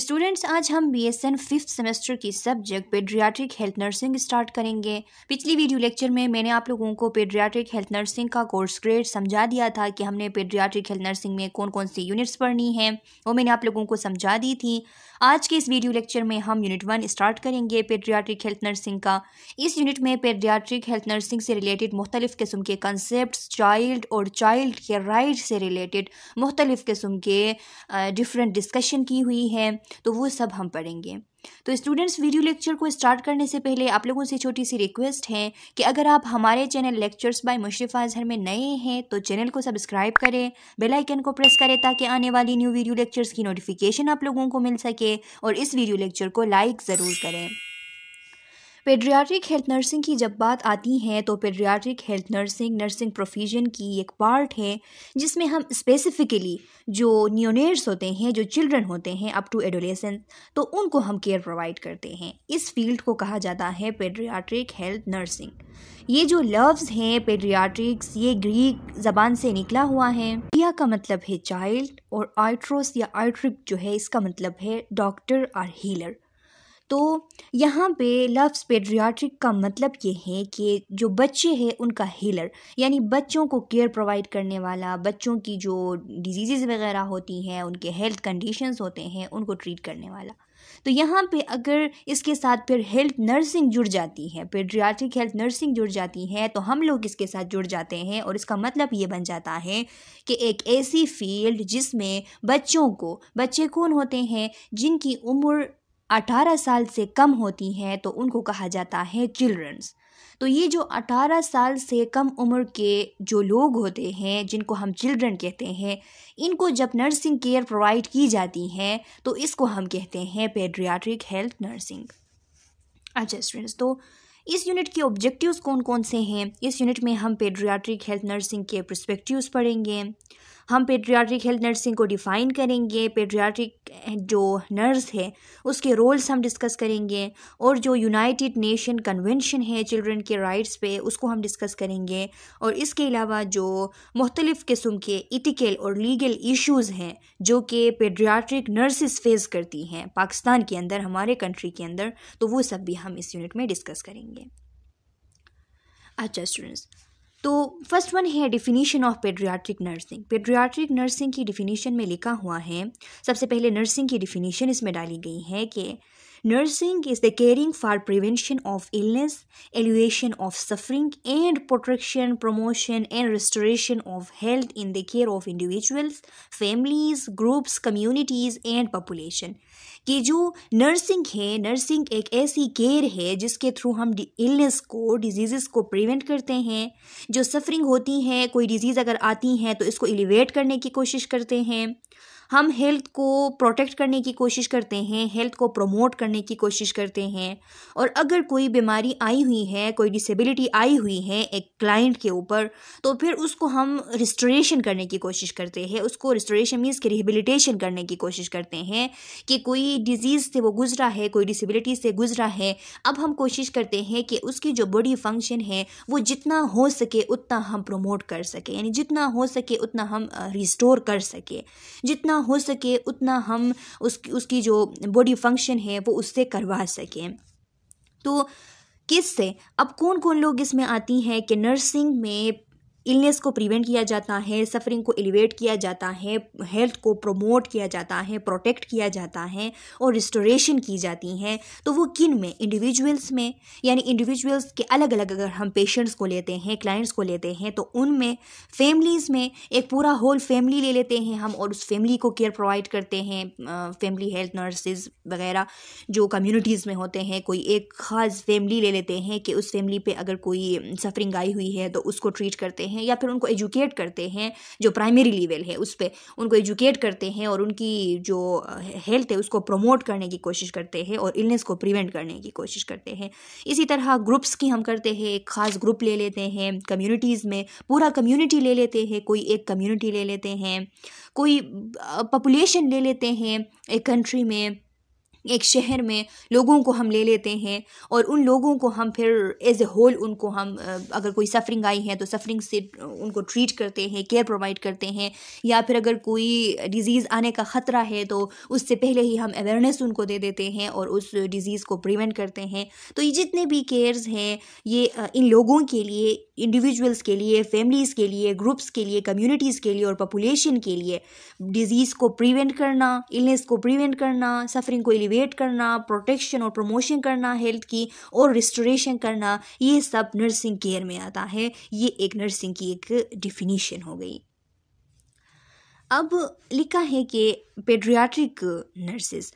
students आज हम B S N fifth semester की subject paediatric health nursing start करेंगे पिछली वीडियो लेक्चर में मैंने आप लोगों को पेड्रियाट्रिक हेल्थ नर्सिंग का कोर्स ग्रेड समझा दिया था कि हमने पेड्रियाट्रिक हेल्थ नर्सिंग में कौन कौन सी यूनिट्स पढ़नी हैं वो मैंने आप लोगों को समझा दी थी आज के इस वीडियो लेक्चर में हम यूनिट वन स्टार्ट करेंगे पेड्रियाट्रिक हेल्थ नर्सिंग का इस यूनिट में पेड्रियाट्रिक हेल्थ नर्सिंग से रिलेटेड मुख्तलिफ किस्म के कंसेप्ट चाइल्ड और चाइल्ड के राइट से रिलेटेड मुख्तलिफ किस्म के डिफरेंट डिस्कशन की हुई है तो वो सब हम पढ़ेंगे तो स्टूडेंट्स वीडियो लेक्चर को स्टार्ट करने से पहले आप लोगों से छोटी सी रिक्वेस्ट है कि अगर आप हमारे channel lectures by Musharfa Azhar में नए हैं तो चैनल को सब्सक्राइब करें बेल आइकन को प्रेस करें ताकि आने वाली न्यू वीडियो लेक्चर्स की नोटिफिकेशन आप लोगों को मिल सके और इस वीडियो लेक्चर को लाइक ज़रूर करें पेड्रियाट्रिक हेल्थ नर्सिंग की जब बात आती है तो paediatric health nursing nursing profession की एक पार्ट है जिसमें हम स्पेसिफिकली जो न्योनेट्स होते हैं जो चिल्ड्रन होते हैं अप टू एडोलेसेंस तो उनको हम केयर प्रोवाइड करते हैं इस फील्ड को कहा जाता है पेड्रियाट्रिक हेल्थ नर्सिंग ये जो लव्स हैं पेड्रियाट्रिक्स ये ग्रीक ज़बान से निकला हुआ है पिया का मतलब है चाइल्ड और आइट्रोस या आइट्रिक जो है इसका मतलब है डॉक्टर और हीलर तो यहाँ पे लफ्स पेड्रियाट्रिक का मतलब ये है कि जो बच्चे हैं उनका हीलर यानी बच्चों को केयर प्रोवाइड करने वाला बच्चों की जो डिजीज़ वगैरह होती हैं उनके हेल्थ कंडीशंस होते हैं उनको ट्रीट करने वाला तो यहाँ पे अगर इसके साथ फिर हेल्थ नर्सिंग जुड़ जाती है पेड्रियाट्रिक हेल्थ नर्सिंग जुड़ जाती है तो हम लोग इसके साथ जुड़ जाते हैं और इसका मतलब ये बन जाता है कि एक ऐसी फील्ड जिसमें बच्चों को बच्चे कौन होते हैं जिनकी उम्र 18 साल से कम होती हैं तो उनको कहा जाता है चिल्ड्रंस तो ये जो 18 साल से कम उम्र के जो लोग होते हैं जिनको हम चिल्ड्रन कहते हैं इनको जब नर्सिंग केयर प्रोवाइड की जाती हैं तो इसको हम कहते हैं पेड्रियाट्रिक हेल्थ नर्सिंग अच्छा स्टूडेंट्स तो इस यूनिट के ऑब्जेक्टिव्स कौन कौन से हैं इस यूनिट में हम पेड्रियाट्रिक हेल्थ नर्सिंग के प्रस्पेक्टिव पढ़ेंगे हम पेट्रियाटिक हेल्थ नर्सिंग को डिफ़ाइन करेंगे पेट्रियाटिक eh, जो नर्स है उसके रोल्स हम डिस्कस करेंगे और जो यूनाइटेड नेशन कन्वेंशन है चिल्ड्रन के राइट्स पे उसको हम डिस्कस करेंगे और इसके अलावा जो मुख्तलिफ़ किस्म के इटिकल और लीगल इश्यूज़ हैं जो कि पेड्रियाट्रिक नर्सिस फेस करती हैं पाकिस्तान के अंदर हमारे कंट्री के अंदर तो वो सब भी हम इस यूनिट में डिस्कस करेंगे अच्छा स्टूडेंट्स तो फर्स्ट वन है definition of paediatric nursing paediatric nursing की डिफिनीशन में लिखा हुआ है सबसे पहले नर्सिंग की डिफिनीशन इसमें डाली गई है कि nursing is the caring for prevention of illness alleviation of suffering and protection promotion and restoration of health in the care of individuals families groups communities and population कि जो नर्सिंग है nursing एक ऐसी केयर है जिसके through हम illness को disease को प्रिवेंट करते हैं जो सफरिंग होती है कोई डिजीज़ अगर आती हैं तो इसको एलिवेट करने की कोशिश करते हैं हम हेल्थ को प्रोटेक्ट करने की कोशिश करते हैं हेल्थ को प्रमोट करने की कोशिश करते हैं और अगर कोई बीमारी आई हुई है कोई डिसेबिलिटी आई हुई है एक क्लाइंट के ऊपर तो फिर उसको हम रिस्टोरेशन करने की कोशिश करते हैं उसको रिस्टोरेशन मीन्स कि रिहेबिलिटेशन करने की कोशिश करते हैं कि कोई डिजीज़ से वो गुजरा है कोई डिसेबिलिटी से गुजरा है अब हम कोशिश करते हैं कि उसकी जो बॉडी फंक्शन है वो जितना हो सके उतना हम प्रमोट कर सकें यानी जितना हो सके उतना हम रिस्टोर कर सके जितना जितना हो सके उतना हम उसकी उसकी जो बॉडी फंक्शन है वो उससे करवा सकें तो किससे अब कौन कौन लोग इसमें आती हैं कि नर्सिंग में इलनेस को प्रिवेंट किया जाता है सफरिंग को एलिवेट किया जाता है हेल्थ को प्रोमोट किया जाता है प्रोटेक्ट किया जाता है और रिस्टोरेशन की जाती हैं तो वो किन में इंडिविजुअल्स में यानी इंडिविजुअल्स के अलग अलग अगर हम पेशेंट्स को लेते हैं क्लाइंट्स को लेते हैं तो उनमें फैमिलीज़ में एक पूरा होल फैमिली ले लेते हैं हम और उस फैमिली को केयर प्रोवाइड करते हैं फैमिली हेल्थ नर्सेज वगैरह जो कम्यूनिटीज़ में होते हैं कोई एक ख़ास फैमिली ले लेते हैं कि उस फैमिली पर अगर कोई सफरिंग आई हुई है तो उसको ट्रीट करते हैं हैं या फिर उनको एजुकेट करते हैं जो प्राइमरी लेवल है उस पर उनको एजुकेट करते हैं और उनकी जो हेल्थ है उसको प्रमोट करने की कोशिश करते हैं और इलनेस को प्रिवेंट करने की कोशिश करते हैं इसी तरह ग्रुप्स की हम करते हैं एक ख़ास ग्रुप ले लेते हैं कम्यूनिटीज़ में पूरा कम्युनिटी ले लेते हैं कोई एक कम्युनिटी ले लेते हैं कोई पॉपुलेशन ले लेते हैं एक कंट्री में एक शहर में लोगों को हम ले लेते हैं और उन लोगों को हम फिर एज ए होल उनको हम अगर कोई सफरिंग आई है तो सफरिंग से उनको ट्रीट करते हैं केयर प्रोवाइड करते हैं या फिर अगर कोई डिज़ीज़ आने का ख़तरा है तो उससे पहले ही हम अवेयरनेस उनको दे देते हैं और उस डिज़ीज़ को प्रिवेंट करते हैं तो ये जितने भी केयर्स हैं ये इन लोगों के लिए इंडिविजुअल्स के लिए फैमिलीज़ के लिए ग्रुप्स के लिए कम्युनिटीज़ के लिए और पॉपुलेशन के लिए डिज़ीज़ को प्रिवेंट करना इलनेस को प्रिवेंट करना सफरिंग को एलिवेट मोटिवेट करना प्रोटेक्शन और प्रमोशन करना हेल्थ की और रिस्टोरेशन करना ये सब नर्सिंग केयर में आता है ये एक नर्सिंग की एक डिफिनीशन हो गई अब लिखा है कि पेड्रियाट्रिक नर्सेज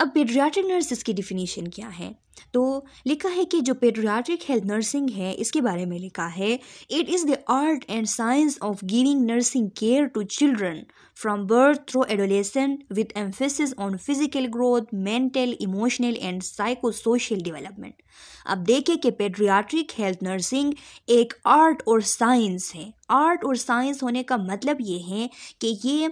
अब पेड्रियाट्रिक नर्स इसकी डिफिनीशन क्या है तो लिखा है कि जो पेड्रियाट्रिक हेल्थ नर्सिंग है इसके बारे में लिखा है it is the art and science of giving nursing care to children from birth through adolescence with emphasis on physical growth mental emotional and psychosocial development अब देखें कि पेड्रियाट्रिक हेल्थ नर्सिंग एक आर्ट और science है art और science होने का मतलब ये है कि ये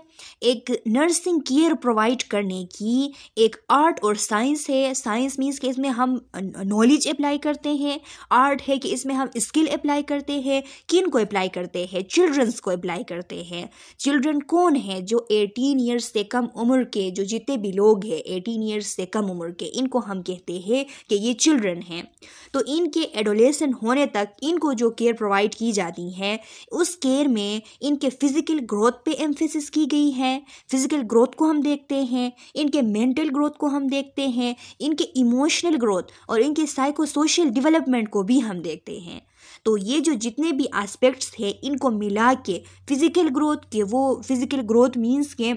एक नर्सिंग केयर प्रोवाइड करने की एक आर्ट और साइंस है साइंस मीन्स कि इसमें हम नॉलेज अप्लाई करते हैं आर्ट है कि इसमें हम स्किल अप्लाई करते हैं किन को अप्लाई करते हैं चिल्ड्रंस को अप्लाई करते हैं चिल्ड्रन कौन है जो एटीन ईयर्स से कम उम्र के जो जितने भी लोग हैं एटीन ईयर्स से कम उम्र के इनको हम कहते हैं कि ये चिल्ड्रन हैं तो इनके एडोलेसन होने तक इनको जो केयर प्रोवाइड की जाती है उस उस केयर में इनके फिजिकल ग्रोथ पे एम्फेसिस की गई है फिजिकल ग्रोथ को हम देखते हैं इनके मेंटल ग्रोथ को हम देखते हैं इनके इमोशनल ग्रोथ और इनके साइको सोशल डेवलपमेंट को भी हम देखते हैं तो ये जो जितने भी एस्पेक्ट्स थे इनको मिला के फिज़िकल ग्रोथ के वो फिज़िकल ग्रोथ मीन्स के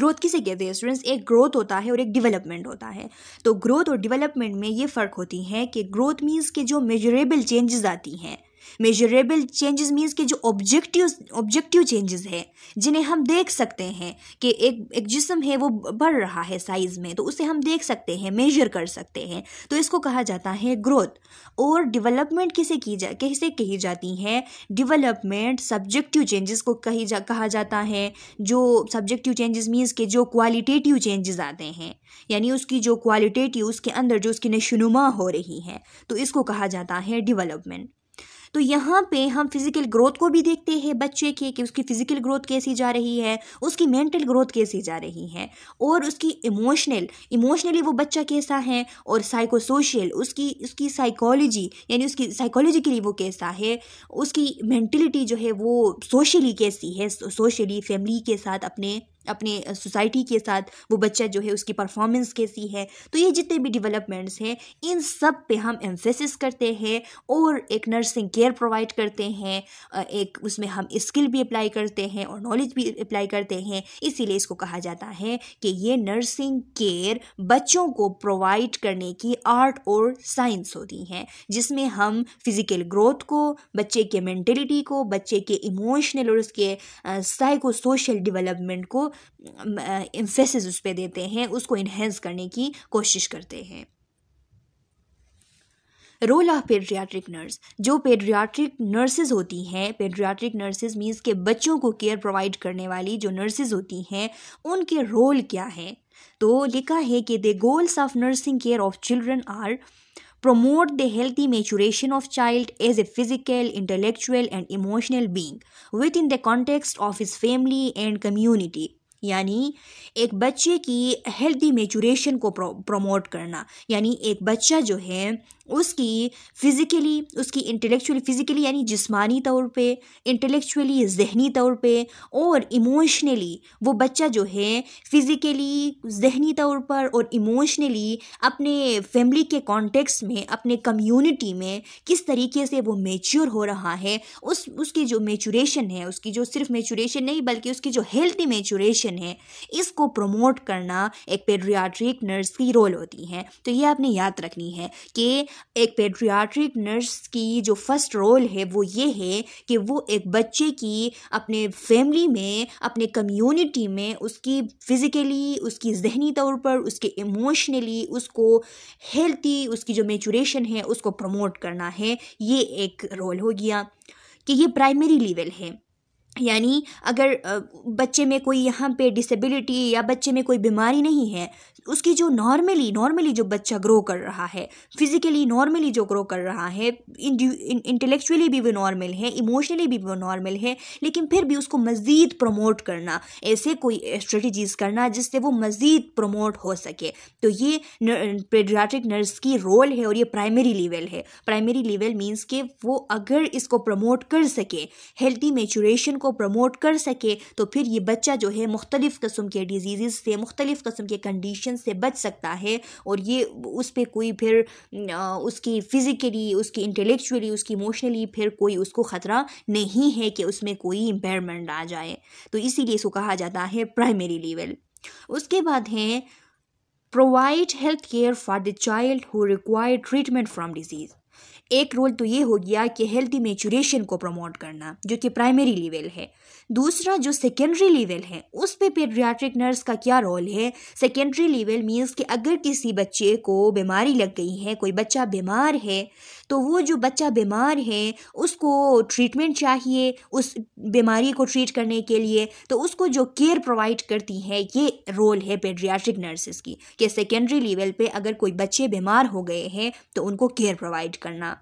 ग्रोथ किसे कहते हैं स्टूडेंट्स एक ग्रोथ होता है और एक डेवलपमेंट होता है तो ग्रोथ और डेवलपमेंट में ये फ़र्क होती है कि ग्रोथ मीन्स के जो मेजरेबल चेंजेस आती हैं मेजरेबल चेंजेस मीन्स के जो ऑब्जेक्टिव ऑब्जेक्टिव चेंजेस हैं जिन्हें हम देख सकते हैं कि एक एक जिसम है वो बढ़ रहा है साइज़ में तो उसे हम देख सकते हैं मेजर कर सकते हैं तो इसको कहा जाता है ग्रोथ और डेवलपमेंट किसे की जा कैसे कही जाती है डेवलपमेंट सब्जेक्टिव चेंजेस को कही जा कहा जाता है जो सब्जेक्टिव चेंजेस मीन्स के जो क्वालिटेटिव चेंजेस आते हैं यानी उसकी जो क्वालिटेटिव उसके अंदर जो उसकी नशोनुमा हो रही है तो इसको कहा जाता है डिवेलपमेंट तो यहाँ पे हम फिज़िकल ग्रोथ को भी देखते हैं बच्चे के कि उसकी फ़िज़िकल ग्रोथ कैसी जा रही है उसकी मेंटल ग्रोथ कैसी जा रही है और उसकी इमोशनल इमोशनली वो बच्चा कैसा है और साइकोसोशल उसकी उसकी साइकोलॉजी यानी उसकी साइकोलॉजिकली वो कैसा है उसकी मैंटिलिटी जो है वो सोशली कैसी है सोशली फैमिली के साथ अपने अपने सोसाइटी के साथ वो बच्चा जो है उसकी परफॉर्मेंस कैसी है तो ये जितने भी डेवलपमेंट्स हैं इन सब पे हम एम्फेसिस करते हैं और एक नर्सिंग केयर प्रोवाइड करते हैं एक उसमें हम स्किल भी अप्लाई करते हैं और नॉलेज भी अप्लाई करते हैं इसीलिए इसको कहा जाता है कि ये नर्सिंग केयर बच्चों को प्रोवाइड करने की आर्ट और साइंस होती हैं जिसमें हम फिज़िकल ग्रोथ को बच्चे के मैंटेलिटी को बच्चे के इमोशनल और उसके साइको सोशल डिवेलपमेंट को इम्फेसिस उस पर देते हैं उसको इन्हेंस करने की कोशिश करते हैं रोल ऑफ पेड्रियाट्रिक नर्स जो पेड्रियाट्रिक नर्सेज होती हैं पेड्रियाट्रिक नर्सेज मीन्स के बच्चों को केयर प्रोवाइड करने वाली जो नर्सेज होती हैं उनके रोल क्या है तो लिखा है कि the goals of nursing care of children are the healthy healthy of child as a physical intellectual and emotional being within the context of his family and community यानी एक बच्चे की हेल्दी मेचूरेशन को प्रोमोट करना यानी एक बच्चा जो है उसकी फ़िज़िकली उसकी इंटेलेक्चुअली फ़िज़िकली यानी जिस्मानी तौर पे इंटेलेक्चुअली जहनी तौर पे और इमोशनली वो बच्चा जो है फ़िज़िकली जहनी तौर पर और इमोशनली अपने फैमिली के कॉन्टेक्स्ट में अपने कम्युनिटी में किस तरीके से वो मेच्योर हो रहा है उस उसकी जो मेचूरेशन है उसकी जो सिर्फ मेचूरेशन नहीं बल्कि उसकी जो हेल्थी मेचूरेशन है इसको प्रमोट करना एक पेड्रियाट्रिक नर्स की रोल होती है तो ये आपने याद रखनी है कि एक पेड्रियाट्रिक नर्स की जो फर्स्ट रोल है वो ये है कि वो एक बच्चे की अपने फैमिली में अपने कम्युनिटी में उसकी फ़िज़िकली उसकी जहनी तौर पर उसके इमोशनली उसको हेल्थी उसकी जो मेचूरेशन है उसको प्रमोट करना है ये एक रोल हो गया कि ये प्राइमरी लेवल है यानी अगर बच्चे में कोई यहाँ पे डिसेबिलिटी या बच्चे में कोई बीमारी नहीं है उसकी जो नॉर्मली नॉर्मली जो बच्चा ग्रो कर रहा है फिजिकली नॉर्मली जो ग्रो कर रहा है इंटेलेक्चुअली भी वो नॉर्मल है इमोशनली भी वो नॉर्मल है लेकिन फिर भी उसको मज़ीद प्रमोट करना ऐसे कोई स्ट्रेटजीज करना जिससे वो मज़ीद प्रमोट हो सके तो ये पेडियाट्रिक नर्स की रोल है और ये प्राइमरी लेवल है प्राइमरी लेवल मीन्स के वो अगर इसको प्रमोट कर सके हेल्थी मेचूरेशन को प्रमोट कर सके तो फिर ये बच्चा जो है मुख्तलिफ़ कस्म के डिजीज़ से मुख्तलिफ़ कस्म के कंडीशन से बच सकता है और ये उस पर कोई फिर उसकी फिज़िकली उसकी इंटेलेक्चुअली उसकी इमोशनली फिर कोई उसको ख़तरा नहीं है कि उसमें कोई इम्पेयरमेंट आ जाए तो इसीलिए इसको कहा जाता है प्राइमरी लेवल उसके बाद हैं provide health care for the child who require treatment from disease एक रोल तो ये हो गया कि हेल्थी मेचुरेशन को प्रमोट करना जो कि प्राइमरी लेवल है दूसरा जो सेकेंडरी लेवल है उस पे पेड्रियाट्रिक नर्स का क्या रोल है सेकेंडरी लेवल मीन्स कि अगर किसी बच्चे को बीमारी लग गई है कोई बच्चा बीमार है तो वो जो बच्चा बीमार है उसको ट्रीटमेंट चाहिए उस बीमारी को ट्रीट करने के लिए तो उसको जो केयर प्रोवाइड करती है ये रोल है पेड्रियाट्रिक नर्सेस की कि सेकेंडरी लेवल पे अगर कोई बच्चे बीमार हो गए हैं तो उनको केयर प्रोवाइड करना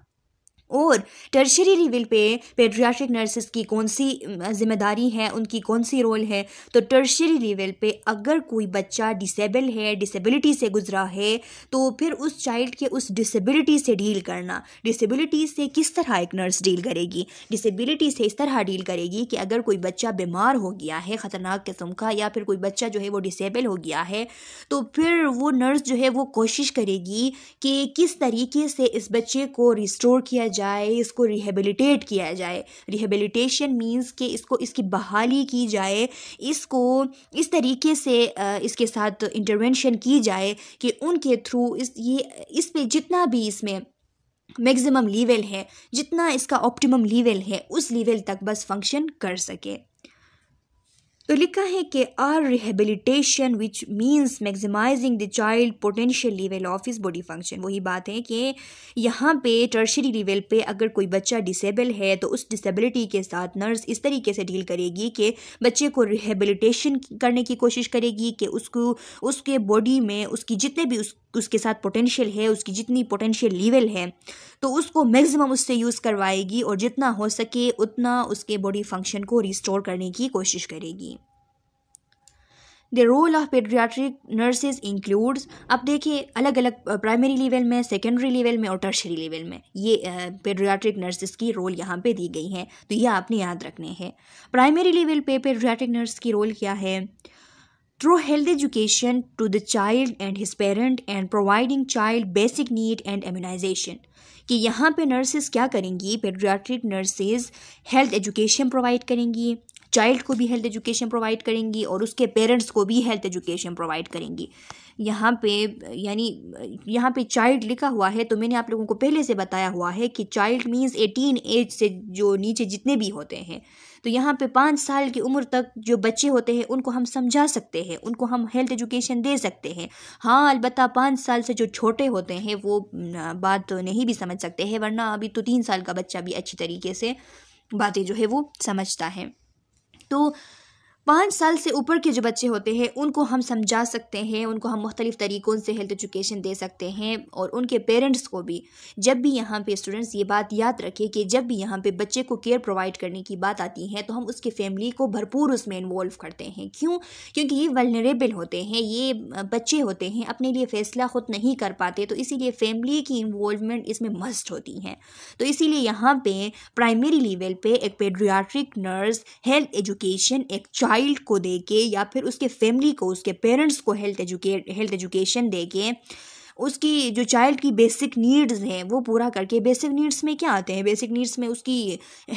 और टर्शरी लेवल पे पेड्रियाट्रिक नर्सिस की कौन सी जिम्मेदारी है उनकी कौन सी रोल है तो टर्शरी लेवल पे अगर कोई बच्चा डिसेबल है डिसेबिलिटी से गुजरा है तो फिर उस चाइल्ड के उस डिसेबिलिटी से डील करना डिसेबिलिटी से किस तरह एक नर्स डील करेगी डिसेबिलिटी से इस तरह डील करेगी कि अगर कोई बच्चा बीमार हो गया है ख़तरनाक किस्म का या फिर कोई बच्चा जो है वो डिसेबल हो गया है तो फिर वो नर्स जो है वो कोशिश करेगी कि किस तरीके से इस बच्चे को रिस्टोर किया जाए इसको रिहेबिलिटेट किया जाए रिहेबिलिटेशन मीन्स कि इसको इसकी बहाली की जाए इसको इस तरीके से इसके साथ इंटरवेंशन की जाए कि उनके थ्रू इस ये इस पे जितना भी इसमें मैक्सिमम लेवल है जितना इसका ऑप्टिमम लेवल है उस लेवल तक बस फंक्शन कर सके तो लिखा है कि or rehabilitation which means maximising the child potential level of his body function वही बात है कि यहाँ पे टर्शरी लेवल पे अगर कोई बच्चा डिसेबल है तो उस डिसेबिलिटी के साथ नर्स इस तरीके से डील करेगी कि बच्चे को रिहेबिलिटेशन करने की कोशिश करेगी कि उसको उसके बॉडी में उसकी जितने भी उस उसके साथ पोटेंशियल है उसकी जितनी पोटेंशियल लेवल है तो उसको मैक्सिमम उससे यूज़ करवाएगी और जितना हो सके उतना उसके बॉडी फंक्शन को रिस्टोर करने की कोशिश करेगी the role of paediatric nurses includes अब देखिए अलग अलग प्राइमरी लेवल में सेकेंडरी लेवल में और टर्शरी लेवल में ये पेड्रियाट्रिक नर्सेज की रोल यहाँ पे दी गई हैं तो ये आपने याद रखने हैं प्राइमरी लेवल पे पेड्रियाट्रिक नर्स की रोल क्या है through health education to the child and his parent and providing child basic need and immunisation कि यहाँ पे नर्सेज क्या करेंगी paediatric nurses health education provide करेंगी चाइल्ड को भी हेल्थ एजुकेशन प्रोवाइड करेंगी और उसके पेरेंट्स को भी हेल्थ एजुकेशन प्रोवाइड करेंगी यहाँ पे यानी यहाँ पे चाइल्ड लिखा हुआ है तो मैंने आप लोगों को पहले से बताया हुआ है कि चाइल्ड मीन्स एटीन एज से जो नीचे जितने भी होते हैं तो यहाँ पे पाँच साल की उम्र तक जो बच्चे होते हैं उनको हम समझा सकते हैं उनको हम हेल्थ एजुकेशन दे सकते हैं हाँ अलबत् पाँच साल से जो छोटे होते हैं वो बात तो नहीं भी समझ सकते हैं वरना अभी तो तीन साल का बच्चा भी अच्छी तरीके से बातें जो है वो समझता है तो पाँच साल से ऊपर के जो बच्चे होते हैं उनको हम समझा सकते हैं उनको हम मुख्तलिफ़ तरीक़ों से हेल्थ एजुकेशन दे सकते हैं और उनके पेरेंट्स को भी जब भी यहाँ पे स्टूडेंट्स ये बात याद रखें कि जब भी यहाँ पे बच्चे को केयर प्रोवाइड करने की बात आती है तो हम उसकी फैमिली को भरपूर उसमें इन्वॉल्व करते हैं क्यों क्योंकि ये वलनरेबल होते हैं ये बच्चे होते हैं अपने लिए फ़ैसला ख़ुद नहीं कर पाते तो इसीलिए फैमिली की इन्वॉलमेंट इसमें मस्ट होती हैं तो इसीलिए यहाँ पर प्राइमरी लेवल पर एक पेड्रियाट्रिक नर्स हेल्थ एजुकेशन एक चाइल्ड चाइल्ड को दे के या फिर उसके फैमिली को उसके पेरेंट्स को हेल्थ एजुकेट हेल्थ एजुकेशन दे के उसकी जो चाइल्ड की बेसिक नीड्स हैं वो पूरा करके बेसिक नीड्स में क्या आते हैं बेसिक नीड्स में उसकी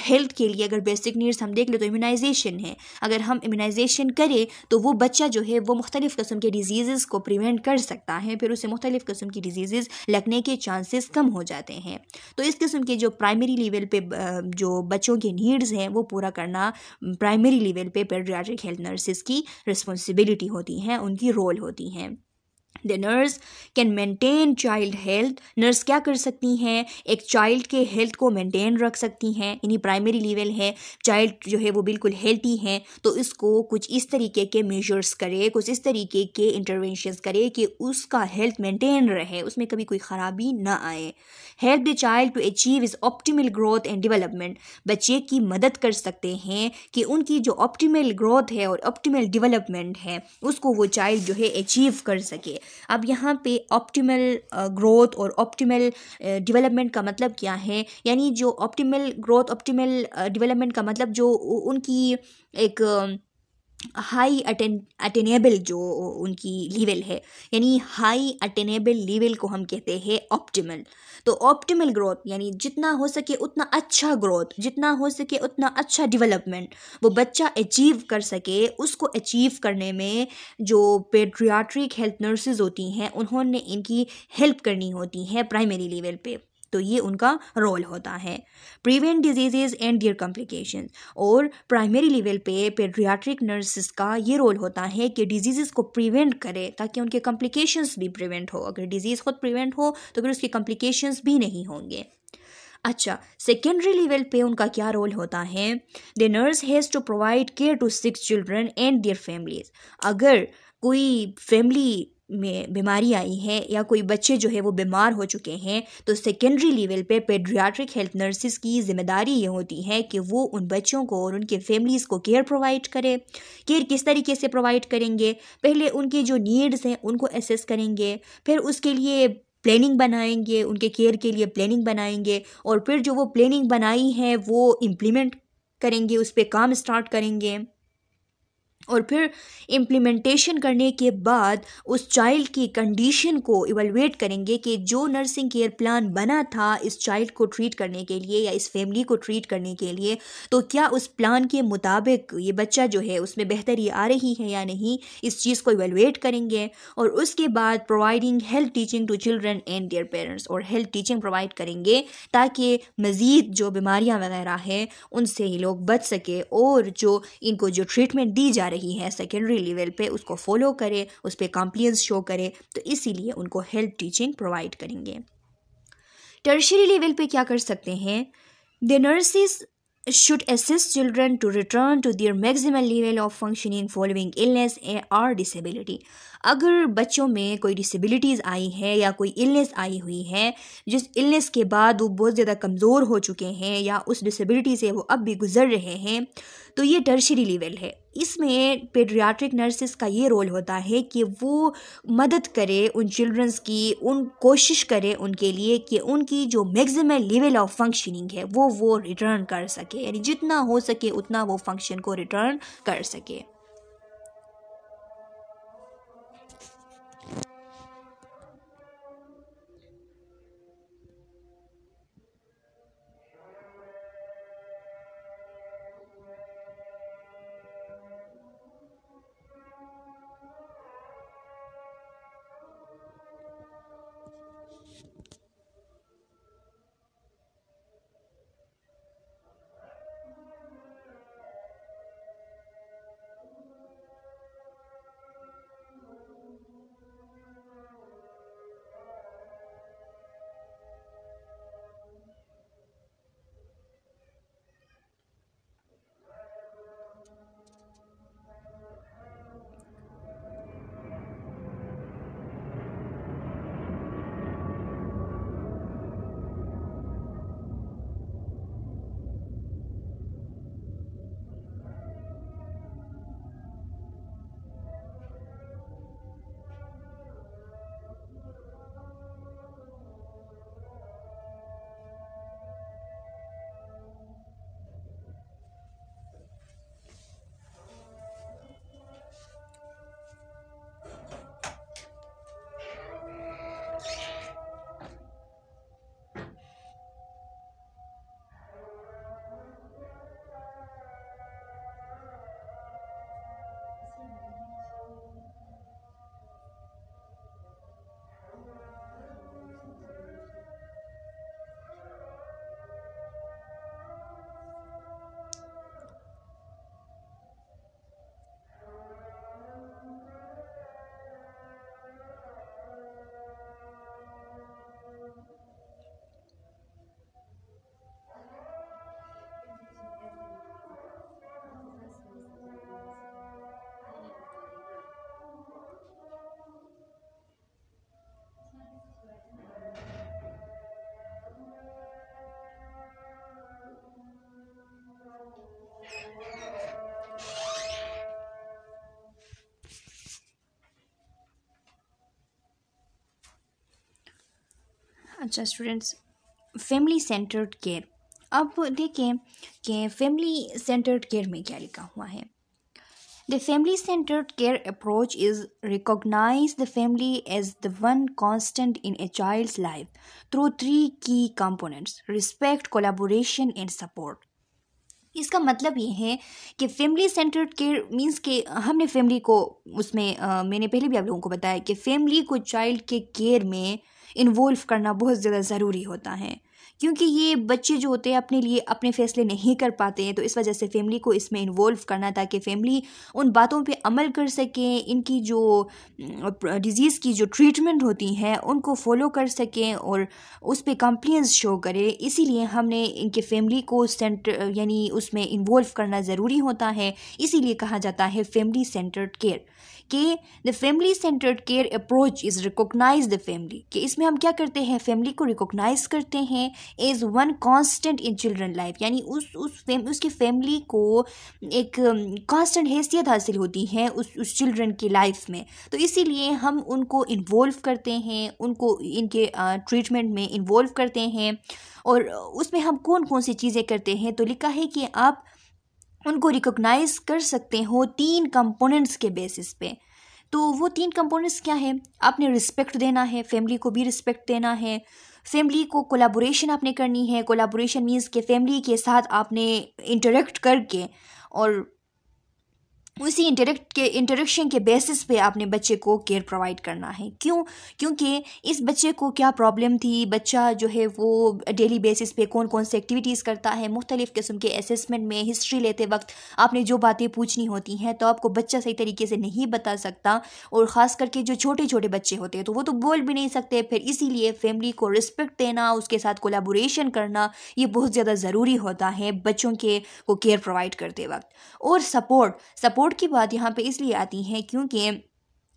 हेल्थ के लिए अगर बेसिक नीड्स हम देख लें तो इम्यूनाइजेशन है अगर हम इम्यूनाइजेशन करें तो वो बच्चा जो है वो मुख्तलिफ़ कस्म के डिजीज़ को प्रिवेंट कर सकता है फिर उसे मुख्तलिफ़ कस्म की डिजीज़ लगने के चांसेस कम हो जाते हैं तो इस किस्म के जो प्राइमरी लेवल पे जो बच्चों के नीड्स हैं वो पूरा करना प्राइमरी लेवल पे पेडियाट्रिक हेल्थ नर्सिस की रिस्पॉन्सिबिलिटी होती हैं उनकी रोल होती हैं the nurse can maintain child health nurse क्या कर सकती हैं एक चाइल्ड के हेल्थ को मेंटेन रख सकती हैं यानी प्राइमरी लेवल है चाइल्ड जो है वो बिल्कुल हेल्थी हैं तो इसको कुछ इस तरीके के मेजर्स करे कुछ इस तरीके के इंटरवेंशन करे कि उसका हेल्थ मेंटेन रहे उसमें कभी कोई ख़राबी ना आए help the child to achieve its optimal growth and development बच्चे की मदद कर सकते हैं कि उनकी जो ऑप्टिमल ग्रोथ है और ऑप्टिमल डिवेलपमेंट है उसको वो चाइल्ड जो है अचीव कर सके अब यहाँ पे ऑप्टिमल ग्रोथ uh, और ऑप्टिमल डेवलपमेंट uh, का मतलब क्या है यानी जो ऑप्टिमल ग्रोथ ऑप्टिमल डेवलपमेंट का मतलब जो उनकी एक um, हाई अटेन अटेनेबल जो उनकी लेवल है यानी हाई अटेनेबल लेवल को हम कहते हैं ऑप्टिमल तो ऑप्टिमल ग्रोथ यानी जितना हो सके उतना अच्छा ग्रोथ जितना हो सके उतना अच्छा डेवलपमेंट वो बच्चा अचीव कर सके उसको अचीव करने में जो पेड्रियाट्रिक हेल्थ नर्सेज होती हैं उन्होंने इनकी हेल्प करनी होती है प्राइमरी लेवल पे तो ये उनका रोल होता है prevent diseases and their complication और प्राइमरी लेवल पे पेड्रियाट्रिक नर्सिस का ये रोल होता है कि डिजीज़ को प्रिवेंट करे ताकि उनके कॉम्प्लिकेशन भी प्रिवेंट हो अगर डिजीज़ खुद प्रिवेंट हो तो फिर उसके कॉम्प्लिकेशन भी नहीं होंगे अच्छा सेकेंडरी लेवल पे उनका क्या रोल होता है the nurse has to provide care to sick children and their families अगर कोई फैमिली में बीमारी आई है या कोई बच्चे जो है वो बीमार हो चुके हैं तो सेकेंडरी लेवल पे पेड्रियाट्रिक हेल्थ नर्सिस की जिम्मेदारी ये होती है कि वो उन बच्चों को और उनके फैमिलीज़ को केयर प्रोवाइड करें केयर किस तरीके से प्रोवाइड करेंगे पहले उनके जो नीड्स हैं उनको असेस करेंगे फिर उसके लिए प्लानिंग बनाएंगे उनके केयर के लिए प्लानिंग बनाएंगे और फिर जो वो प्लानिंग बनाई है वो इम्प्लीमेंट करेंगे उस पर काम स्टार्ट करेंगे और फिर इम्प्लीमेंटेशन करने के बाद उस चाइल्ड की कंडीशन को इवेलुएट करेंगे कि जो नर्सिंग केयर प्लान बना था इस चाइल्ड को ट्रीट करने के लिए या इस फैमिली को ट्रीट करने के लिए तो क्या उस प्लान के मुताबिक ये बच्चा जो है उसमें बेहतरी आ रही है या नहीं इस चीज़ को इवेलुएट करेंगे और उसके बाद providing health teaching to children and their parents और हेल्थ टीचिंग प्रोवाइड करेंगे ताकि मज़ीद जो बीमारियाँ वगैरह हैं उनसे ये लोग बच सके और जो इनको जो ट्रीटमेंट दी जा रही रही हैं सेकेंडरी लेवल पे उसको फॉलो करें उस पर कॉम्प्लियंस शो करें तो इसीलिए उनको हेल्थ टीचिंग प्रोवाइड करेंगे टर्शरी लेवल पे क्या कर सकते हैं the nurses should assist children to return to their maximum level of functioning following illness or disability अगर बच्चों में कोई डिसेबिलिटीज़ आई है या कोई इलनेस आई हुई है जिस इलनेस के बाद वो बहुत ज़्यादा कमज़ोर हो चुके हैं या उस डिसेबिलिटी से वो अब भी गुज़र रहे हैं तो ये टर्शरी लेवल है इसमें पेड्रियाट्रिक नर्सिस का ये रोल होता है कि वो मदद करे उन चिल्ड्रंस की उन कोशिश करे उनके लिए कि उनकी जो मैक्सिमम लेवल ऑफ फंक्शनिंग है वो वो रिटर्न कर सके यानी जितना हो सके उतना वो फंक्शन को रिटर्न कर सके अच्छा स्टूडेंट्स फैमिली सेंटर्ड केयर अब देखें कि फैमिली सेंटर्ड केयर में क्या लिखा हुआ है the family centred care approach is recognise the family as the one constant in a child's life through three key components respect collaboration and support इसका मतलब ये है कि फैमिली सेंटर्ड केयर मींस के हमने फैमिली को उसमें आ, मैंने पहले भी आप लोगों को बताया कि फैमिली को चाइल्ड के केयर में इन्वॉल्व करना बहुत ज़्यादा ज़रूरी होता है क्योंकि ये बच्चे जो होते हैं अपने लिए अपने फैसले नहीं कर पाते हैं तो इस वजह से फैमिली को इसमें इन्वॉल्व करना ताकि फैमिली उन बातों पे अमल कर सकें इनकी जो डिज़ीज़ की जो ट्रीटमेंट होती हैं उनको फॉलो कर सकें और उस पर कंप्लेंस शो करें इसीलिए हमने इनके फैमिली को सेंटर यानी उसमें इन्वॉल्व करना ज़रूरी होता है इसीलिए कहा जाता है फैमिली सेंटर्ड केयर कि the family centred care approach is recognise the family कि इसमें हम क्या करते हैं फैमिली को रिकोगनाइज करते हैं as one constant in children life यानी उस उस फैम उसकी फैमिली को एक कांस्टेंट um, हैसियत हासिल होती है उस उस चिल्ड्रन की लाइफ में तो इसीलिए हम उनको इन्वॉल्व करते हैं उनको इनके ट्रीटमेंट uh, में इन्वॉल्व करते हैं और उसमें हम कौन कौन सी चीज़ें करते हैं तो लिखा है कि आप उनको रिकोगनाइज कर सकते हो तीन कंपोनेंट्स के बेसिस पे तो वो तीन कंपोनेंट्स क्या है आपने रिस्पेक्ट देना है फैमिली को भी रिस्पेक्ट देना है फैमिली को कोलाबोरेशन आपने करनी है कोलाबोरेशन मीन्स के फैमिली के साथ आपने इंटरेक्ट करके और उसी इंटरेक्ट के इंटरेक्शन के बेसिस पे आपने बच्चे को केयर प्रोवाइड करना है क्यों क्योंकि इस बच्चे को क्या प्रॉब्लम थी बच्चा जो है वो डेली बेसिस पे कौन कौन से एक्टिविटीज़ करता है मुख्तलिफ़ किस्म के असेसमेंट में हिस्ट्री लेते वक्त आपने जो बातें पूछनी होती हैं तो आपको बच्चा सही तरीके से नहीं बता सकता और ख़ास करके जो छोटे छोटे बच्चे होते हैं तो वो तो बोल भी नहीं सकते फिर इसीलिए फैमिली को रिस्पेक्ट देना उसके साथ कोलाबोरेशन करना ये बहुत ज़्यादा ज़रूरी होता है बच्चों के को केयर प्रोवाइड करते वक्त और सपोर्ट सपोर्ट की बात यहाँ पे इसलिए आती है क्योंकि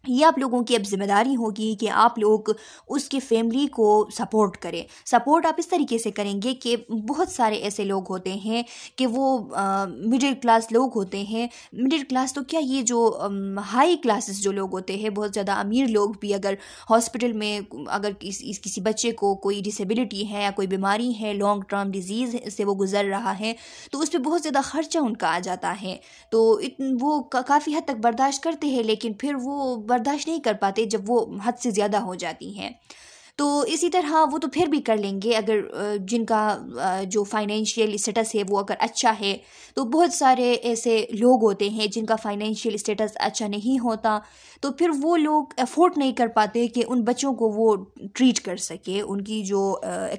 ये आप लोगों की अब जिम्मेदारी होगी कि आप लोग उसके फैमिली को सपोर्ट करें सपोर्ट आप इस तरीके से करेंगे कि बहुत सारे ऐसे लोग होते हैं कि वो मिडिल क्लास लोग होते हैं मिडिल क्लास तो क्या ये जो हाई क्लासेस जो लोग होते हैं बहुत ज़्यादा अमीर लोग भी अगर हॉस्पिटल में अगर किस, इस, किसी बच्चे को कोई डिसेबिलिटी है या कोई बीमारी है लॉन्ग टर्म डिजीज़ से वो गुजर रहा है तो उस पर बहुत ज़्यादा ख़र्चा उनका आ जाता है तो इत, वो का, काफ़ी हद तक बर्दाश्त करते हैं लेकिन फिर वो बर्दाश्त नहीं कर पाते जब वो हद से ज़्यादा हो जाती हैं तो इसी तरह वो तो फिर भी कर लेंगे अगर जिनका जो फाइनेंशियल स्टेटस है वो अगर अच्छा है तो बहुत सारे ऐसे लोग होते हैं जिनका फाइनेंशियल स्टेटस अच्छा नहीं होता तो फिर वो लोग अफोर्ड नहीं कर पाते कि उन बच्चों को वो ट्रीट कर सके उनकी जो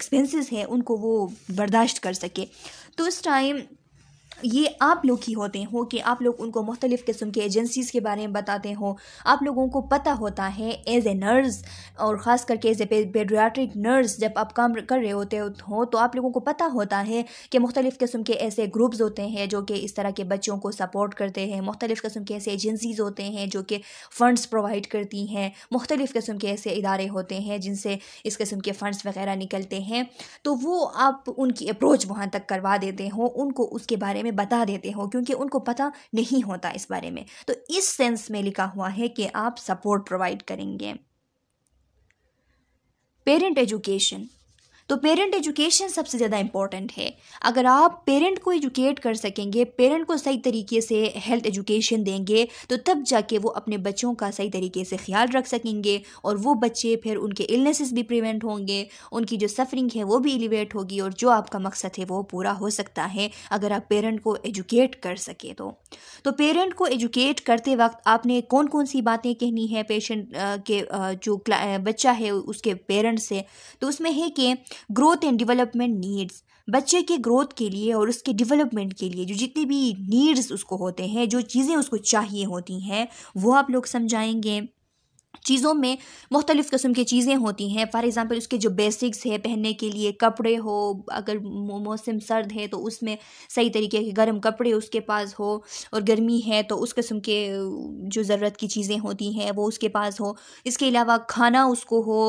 एक्सपेंसेस हैं उनको वो बर्दाश्त कर सके तो इस टाइम ये आप लोग ही होते हो कि आप लोग उनको मुख्तलिफ़ किस्म के एजेंसीज़ के बारे में बताते हो आप लोगों को पता होता है एज ए नर्स और ख़ास करके एज ए पेड्रियाट्रिक नर्स जब आप काम कर रहे होते हो तो आप लोगों को पता होता है कि मुख्तलिफ़ किस्म के ऐसे ग्रुप्स होते हैं जो कि इस तरह के बच्चों को सपोर्ट करते हैं मुख्तलिफ़ किस्म के ऐसे एजेंसीज़ होते हैं जो कि फ़ंड्स प्रोवाइड करती हैं मुख्तलिफ़ किस्म के ऐसे इदारे होते हैं जिनसे इस किस्म के फ़ंड्स वगैरह निकलते हैं तो वो आप उनकी अप्रोच वहाँ तक करवा देते हो उनको उसके बारे में बता देते हो क्योंकि उनको पता नहीं होता इस बारे में तो इस सेंस में लिखा हुआ है कि आप सपोर्ट प्रोवाइड करेंगे पेरेंट एजुकेशन तो पेरेंट एजुकेशन सबसे ज़्यादा इम्पॉर्टेंट है अगर आप पेरेंट को एजुकेट कर सकेंगे पेरेंट को सही तरीके से हेल्थ एजुकेशन देंगे तो तब जाके वो अपने बच्चों का सही तरीके से ख्याल रख सकेंगे और वो बच्चे फिर उनके इलनेसेस भी प्रिवेंट होंगे उनकी जो सफरिंग है वो भी एलिवेट होगी और जो आपका मकसद है वो पूरा हो सकता है अगर आप पेरेंट को एजुकेट कर सके तो तो पेरेंट को एजुकेट करते वक्त आपने कौन कौन सी बातें कहनी है पेशेंट के जो बच्चा है उसके पेरेंट्स से तो उसमें है कि ग्रोथ एंड डेवलपमेंट नीड्स बच्चे के ग्रोथ के लिए और उसके डेवलपमेंट के लिए जो जितने भी नीड्स उसको होते हैं जो चीज़ें उसको चाहिए होती हैं वो आप लोग समझाएंगे चीज़ों में मुख्तलिफ़ किस्म की चीज़ें होती हैं फॉर एग्ज़ाम्पल उसके जो बेसिक्स है पहनने के लिए कपड़े हो अगर मौसम सर्द है तो उसमें सही तरीके के गर्म कपड़े उसके पास हो और गर्मी है तो उस किस्म के जो ज़रूरत की चीज़ें होती हैं वो उसके पास हो इसके अलावा खाना उसको हो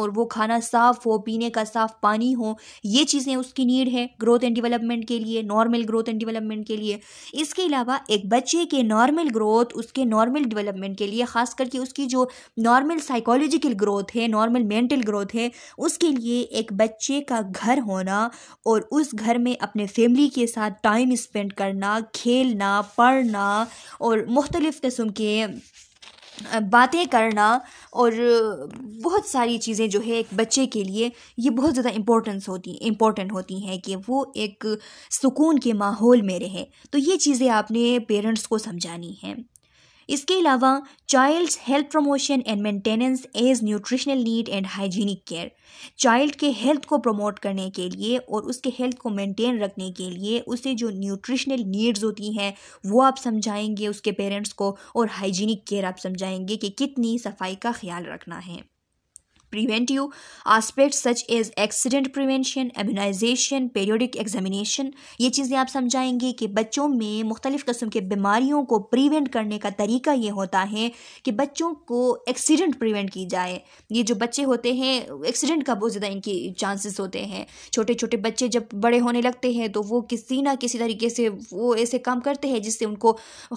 और वो खाना साफ़ हो पीने का साफ़ पानी हो ये चीज़ें उसकी नीड है ग्रोथ एंड डिवेलपमेंट के लिए नॉर्मल ग्रोथ एंड डिवेलपमेंट के लिए इसके अलावा एक बच्चे के नॉर्मल ग्रोथ उसके नॉर्मल डिवेलपमेंट के लिए ख़ास करके उसकी जो नॉर्मल साइकोलॉजिकल ग्रोथ है नॉर्मल मेंटल ग्रोथ है उसके लिए एक बच्चे का घर होना और उस घर में अपने फैमिली के साथ टाइम स्पेंड करना खेलना पढ़ना और मुख्तलिफ़ किस्म के बातें करना और बहुत सारी चीज़ें जो है एक बच्चे के लिए ये बहुत ज़्यादा इम्पोर्टेंस होती इम्पोर्टेंट होती हैं कि वो एक सुकून के माहौल में रहे तो ये चीज़ें आपने पेरेंट्स को समझानी हैं इसके अलावा child's health promotion and maintenance as nutritional need and hygienic care child के हेल्थ को प्रमोट करने के लिए और उसके हेल्थ को मेंटेन रखने के लिए उसे जो न्यूट्रिशनल नीड्स होती हैं वो आप समझाएंगे उसके पेरेंट्स को और हाइजीनिक केयर आप समझाएंगे कि कितनी सफाई का ख्याल रखना है preventive aspects such as accident prevention, immunization, periodic examination ये चीज़ें आप समझाएंगे कि बच्चों में मुख्तलिफ़ कस्म के बीमारियों को प्रिवेंट करने का तरीका ये होता है कि बच्चों को एक्सीडेंट प्रिवेंट की जाए ये जो बच्चे होते हैं एक्सीडेंट का बहुत ज़्यादा इनकी चांसेस होते हैं छोटे छोटे बच्चे जब बड़े होने लगते हैं तो वो किसी ना किसी तरीके से वो ऐसे काम करते हैं जिससे उनको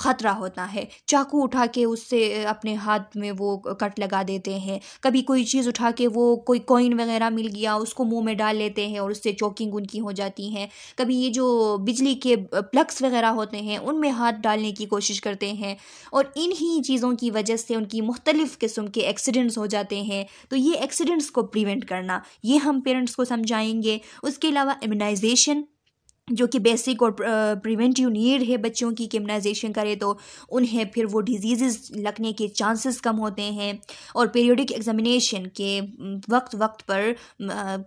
ख़तरा होता है चाकू उठा के उससे अपने हाथ में वो कट लगा देते हैं कभी कोई चीज़ उठा था कि वो कोई कॉइन वगैरह मिल गया उसको मुंह में डाल लेते हैं और उससे चौकिंग उनकी हो जाती है कभी ये जो बिजली के प्लग्स वगैरह होते हैं उनमें हाथ डालने की कोशिश करते हैं और इन ही चीज़ों की वजह से उनकी मुख्तलिफ़ किस्म के एक्सीडेंट्स हो जाते हैं तो ये एक्सीडेंट्स को प्रिवेंट करना ये हम पेरेंट्स को समझाएँगे उसके अलावा इम्यूनाइजेशन जो कि बेसिक और प्रिवेंटिव नीड है बच्चों की कि करे करें तो उन्हें फिर वो डिजीज़ लगने के चांसेस कम होते हैं और पीरियडिक एग्जामिनेशन के वक्त वक्त पर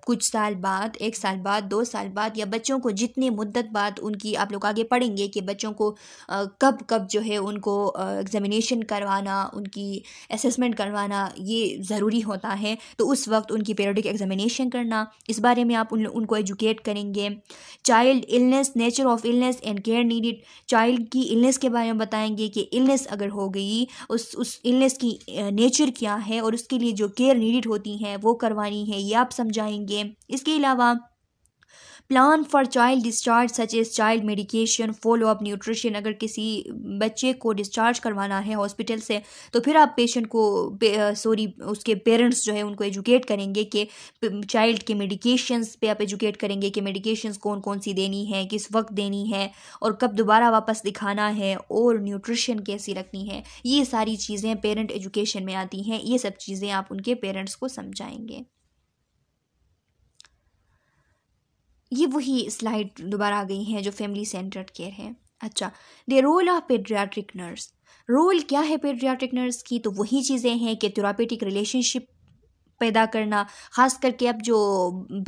कुछ साल बाद एक साल बाद दो साल बाद या बच्चों को जितने मुद्दत बाद उनकी आप लोग आगे पढ़ेंगे कि बच्चों को कब कब जो है उनको एग्जामिनेशन करवाना उनकी असेसमेंट करवाना ये ज़रूरी होता है तो उस वक्त उनकी पीरियडिक एग्जामिनेशन करना इस बारे में आप उन, उनको एजुकेट करेंगे child needed illness nature of illness and care needed child की इलनेस के बारे में बताएंगे कि इलनेस अगर हो गई उस उस इलनेस की नेचर क्या है और उसके लिए जो केयर नीडेड होती हैं वो करवानी है ये आप समझाएंगे इसके अलावा plan for child discharge such as child medication follow up nutrition अगर किसी बच्चे को डिस्चार्ज करवाना है हॉस्पिटल से तो फिर आप पेशेंट को सॉरी उसके पेरेंट्स जो है उनको एजुकेट करेंगे कि चाइल्ड के मेडिकेशंस पे आप एजुकेट करेंगे कि मेडिकेशंस कौन कौन सी देनी है किस वक्त देनी है और कब दोबारा वापस दिखाना है और न्यूट्रिशन कैसी रखनी है ये सारी चीज़ें पेरेंट एजुकेशन में आती हैं ये सब चीज़ें आप उनके पेरेंट्स को समझाएंगे ये वही स्लाइड दोबारा आ गई हैं जो फैमिली सेंटर्ड केयर है अच्छा the role of paediatric nurse role क्या है पेड्रियाट्रिक नर्स की तो वही चीज़ें हैं कि थेरापेटिक रिलेशनशिप पैदा करना ख़ास करके अब जो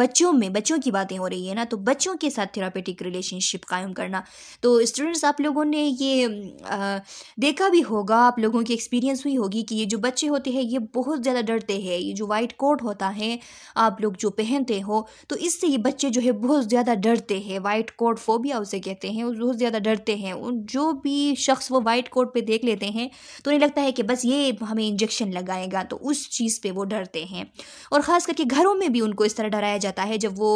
बच्चों में बच्चों की बातें हो रही है ना तो बच्चों के साथ थेरापेटिक रिलेशनशिप कायम करना तो स्टूडेंट्स आप लोगों ने ये आ, देखा भी होगा आप लोगों की एक्सपीरियंस हुई होगी कि ये जो बच्चे होते हैं ये बहुत ज़्यादा डरते हैं ये जो वाइट कोट होता है आप लोग जो पहनते हो तो इससे ये बच्चे जो है बहुत ज़्यादा डरते हैं वाइट कोट फोबिया उसे कहते हैं बहुत ज़्यादा डरते हैं उन जो भी शख्स वो वाइट कोट पर देख लेते हैं तो उन्हें लगता है कि बस ये हमें इंजेक्शन लगाएगा तो उस चीज़ पर वो डरते हैं हैं और ख़ास करके घरों में भी उनको इस तरह डराया जाता है जब वो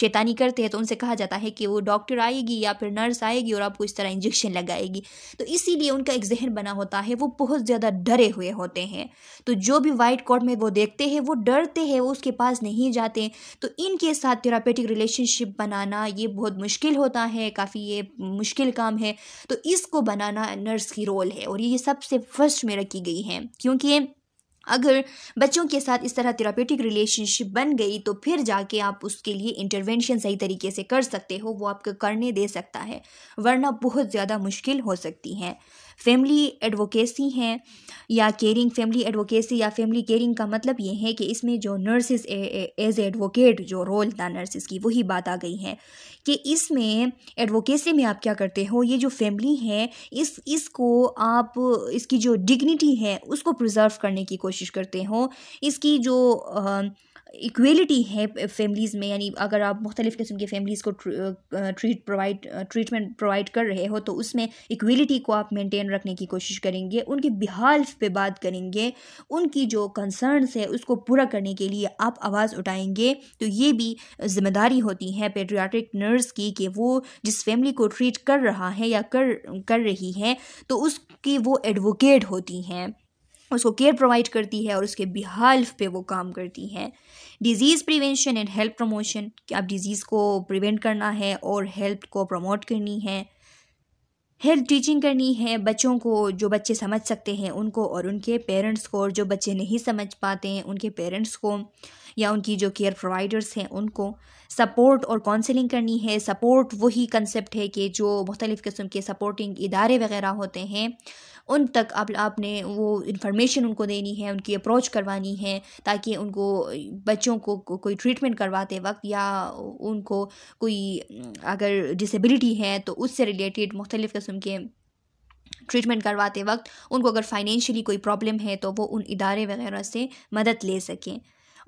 शैतानी करते हैं तो उनसे कहा जाता है कि वो डॉक्टर आएगी या फिर नर्स आएगी और आपको इस तरह इंजेक्शन लगाएगी तो इसीलिए उनका एक जहन बना होता है वो बहुत ज़्यादा डरे हुए होते हैं तो जो भी वाइट कोट में वो देखते हैं वो डरते हैं वो उसके पास नहीं जाते तो इनके साथ थेरापेटिक रिलेशनशिप बनाना ये बहुत मुश्किल होता है काफ़ी ये मुश्किल काम है तो इसको बनाना नर्स की रोल है और ये सबसे फर्स्ट में रखी गई है क्योंकि अगर बच्चों के साथ इस तरह थेरापेटिक रिलेशनशिप बन गई तो फिर जाके आप उसके लिए इंटरवेंशन सही तरीके से कर सकते हो वो आपको करने दे सकता है वरना बहुत ज़्यादा मुश्किल हो सकती है फैमिली एडवोकेसी हैं या केयरिंग फैमिली एडवोकेसी या फैमिली केयरिंग का मतलब ये है कि इसमें जो नर्सिस एज एडवोकेट जो रोल था नर्सिस की वही बात आ गई है कि इसमें एडवोकेसी में आप क्या करते हो ये जो फैमिली है इस इसको आप इसकी जो डिग्निटी है उसको प्रिजर्व करने की कोशिश करते हो इसकी जो इक्वेलिटी है फैमिलीज़ में यानी अगर आप मुख्तलिफ़ किस्म की फैमिलीज़ को ट्रीट प्रोवाइड ट्रीटमेंट प्रोवाइड कर रहे हो तो उसमें इक्वेलिटी को आप मेंटेन रखने की कोशिश करेंगे उनके बिहाल्फ पे बात करेंगे उनकी जो कंसर्नस है उसको पूरा करने के लिए आप आवाज़ उठाएंगे तो ये भी जिम्मेदारी होती है पेट्रियाटिक नर्स की कि वो जिस फैमिली को ट्रीट कर रहा है या कर कर रही है तो उसकी वो एडवोकेट होती हैं उसको केयर प्रोवाइड करती है और उसके बिहाल्फ पे वो काम करती हैं disease prevention and health promotion कि आप डिज़ीज़ को प्रिवेंट करना है और हेल्थ को प्रमोट करनी है हेल्थ टीचिंग करनी है बच्चों को जो बच्चे समझ सकते हैं उनको और उनके पेरेंट्स को और जो बच्चे नहीं समझ पाते हैं उनके पेरेंट्स को या उनकी जो केयर प्रोवाइडर्स हैं उनको सपोर्ट और काउंसलिंग करनी है सपोर्ट वही कंसेप्ट है कि जो मुख्तलिफ़ किस्म के सपोर्टिंग इदारे वगैरह होते हैं उन तक आप आपने वो इन्फॉर्मेशन उनको देनी है उनकी अप्रोच करवानी है ताकि उनको बच्चों को, को कोई ट्रीटमेंट करवाते वक्त या उनको कोई अगर डिसेबिलिटी है तो उससे रिलेटेड मुख्तलिफ़ किस्म के ट्रीटमेंट करवाते वक्त उनको अगर फाइनेंशियली कोई प्रॉब्लम है तो वो उन इदारे वगैरह से मदद ले सकें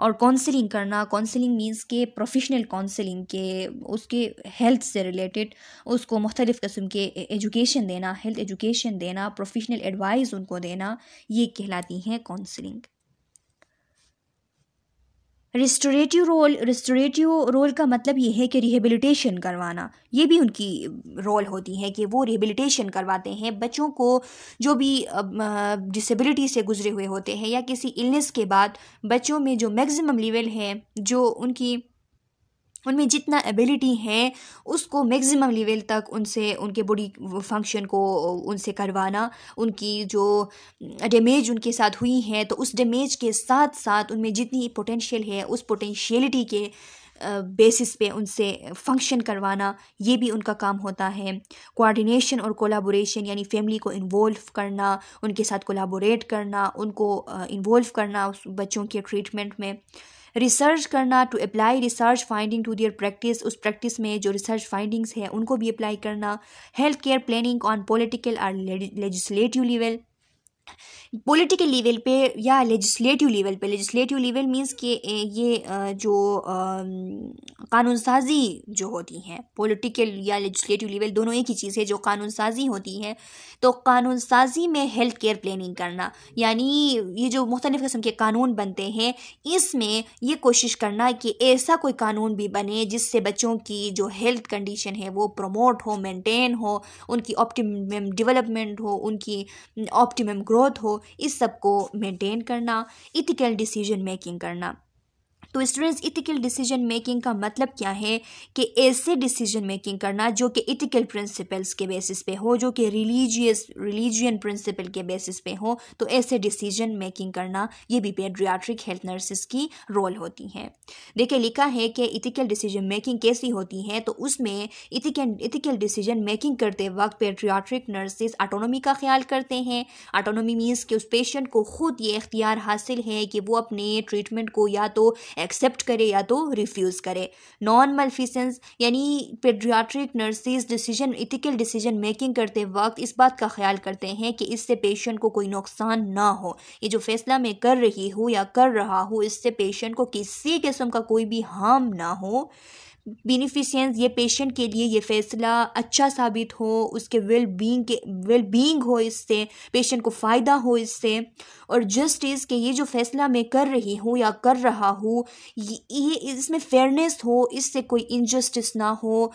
और काउंसलिंग करना काउंसलिंग मींस के प्रोफेशनल काउंसलिंग के उसके हेल्थ से रिलेटेड उसको मुख्तलिफ़ कस्म के एजुकेशन देना हेल्थ एजुकेशन देना प्रोफेशनल एडवाइस उनको देना ये कहलाती हैं counselling restorative role restorative role का मतलब ये है कि रिहेबिलिटेशन करवाना ये भी उनकी रोल होती है कि वो रिहेबिलिटेशन करवाते हैं बच्चों को जो भी डिसेबिलिटी से गुजरे हुए होते हैं या किसी इलनेस के बाद बच्चों में जो मैक्सिमम लेवल है जो उनकी उनमें जितना एबिलिटी है उसको मैक्सिमम लेवल तक उनसे उनके बॉडी फंक्शन को उनसे करवाना उनकी जो डैमेज उनके साथ हुई है तो उस डैमेज के साथ साथ उनमें जितनी पोटेंशियल है उस पोटेंशियलिटी के बेसिस पे उनसे फंक्शन करवाना ये भी उनका काम होता है कोऑर्डिनेशन और कोलाबोरेशन यानी फैमिली को इन्वॉल्व करना उनके साथ कोलाबोरेट करना उनको इन्वॉल्व करना उस बच्चों के ट्रीटमेंट में रिसर्च करना to apply research finding to their practice उस प्रैक्टिस में जो रिसर्च फाइंडिंग्स हैं उनको भी अप्लाई करना health care planning on political और लेजिस्लेटिव लेवल पॉलिटिकल लेवल पे या लेजिस्लेटिव लेवल पे लेजिस्लेटिव लेवल मींस कि ये जो कानून साजी जो होती हैं पॉलिटिकल या लेजिस्लेटिव लेवल दोनों एक ही चीज़ है जो कानून साजी होती हैं तो कानून साजी में हेल्थ केयर प्लानिंग करना यानी ये जो मुख्तलिफ़ किस्म के कानून बनते हैं इसमें ये कोशिश करना कि ऐसा कोई कानून भी बने जिससे बच्चों की जो हेल्थ कंडीशन है वो प्रमोट हो मेंटेन हो उनकी ऑप्टिमम डेवलपमेंट हो उनकी ऑप्टिमम ग्रोथ हो इस सब को मेंटेन करना इथिकल डिसीजन मेकिंग करना तो स्टूडेंट्स इथिकल डिसीजन मेकिंग का मतलब क्या है कि ऐसे डिसीजन मेकिंग करना जो कि इथिकल प्रिंसिपल्स के बेसिस पे हो जो कि रिलीजियस रिलीजियन प्रिंसिपल के बेसिस पे हो तो ऐसे डिसीजन मेकिंग करना ये भी पेड्रियाट्रिक हेल्थ नर्सिस की रोल होती है देखिए लिखा है कि इथिकल डिसीजन मेकिंग कैसी होती है तो उसमें इथिकल इथिकल डिसीजन मेकिंग करते वक्त पेड्रियाट्रिक नर्सिस ऑटोनोमी का ख्याल करते हैं ऑटोनोमी मीन्स कि उस पेशेंट को खुद ये इख्तियार हासिल है कि वो अपने ट्रीटमेंट को या तो एक्सेप्ट करे या तो रिफ्यूज़ करे नॉन मल्फिसेंस यानी paediatric nurses decision ethical decision making करते वक्त इस बात का ख्याल करते हैं कि इससे पेशेंट को कोई नुकसान ना हो ये जो फैसला मैं कर रही हूँ या कर रहा हूँ इससे पेशेंट को किसी किस्म का कोई भी हार्म ना हो बेनिफिशियंस ये पेशेंट के लिए ये फैसला अच्छा साबित हो उसके वेल बींग के वेल बींग हो इससे पेशेंट को फ़ायदा हो इससे और जस्टिस के ये जो फैसला मैं कर रही हूँ या कर रहा हूँ ये इसमें फेयरनेस हो इससे कोई इनजस्टिस ना हो